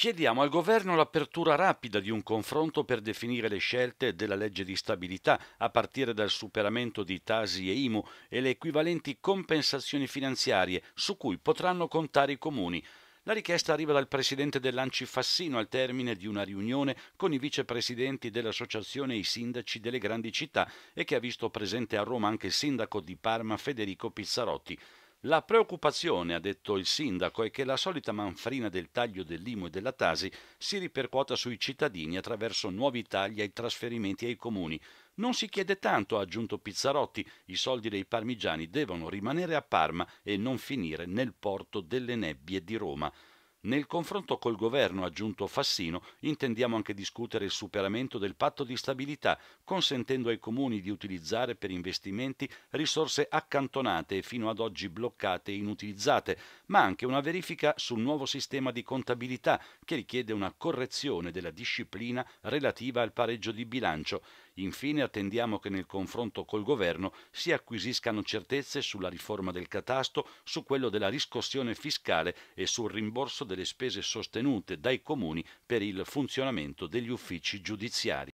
Chiediamo al governo l'apertura rapida di un confronto per definire le scelte della legge di stabilità, a partire dal superamento di Tasi e IMU e le equivalenti compensazioni finanziarie su cui potranno contare i comuni. La richiesta arriva dal presidente dell'Anci Fassino al termine di una riunione con i vicepresidenti dell'associazione e i sindaci delle grandi città e che ha visto presente a Roma anche il sindaco di Parma Federico Pizzarotti. La preoccupazione, ha detto il sindaco, è che la solita manfrina del taglio dell'IMU e della Tasi si ripercuota sui cittadini attraverso nuovi tagli ai trasferimenti ai comuni. Non si chiede tanto, ha aggiunto Pizzarotti, i soldi dei parmigiani devono rimanere a Parma e non finire nel porto delle nebbie di Roma. Nel confronto col governo, aggiunto Fassino, intendiamo anche discutere il superamento del patto di stabilità, consentendo ai comuni di utilizzare per investimenti risorse accantonate e fino ad oggi bloccate e inutilizzate, ma anche una verifica sul nuovo sistema di contabilità che richiede una correzione della disciplina relativa al pareggio di bilancio Infine attendiamo che nel confronto col governo si acquisiscano certezze sulla riforma del catasto, su quello della riscossione fiscale e sul rimborso delle spese sostenute dai comuni per il funzionamento degli uffici giudiziari.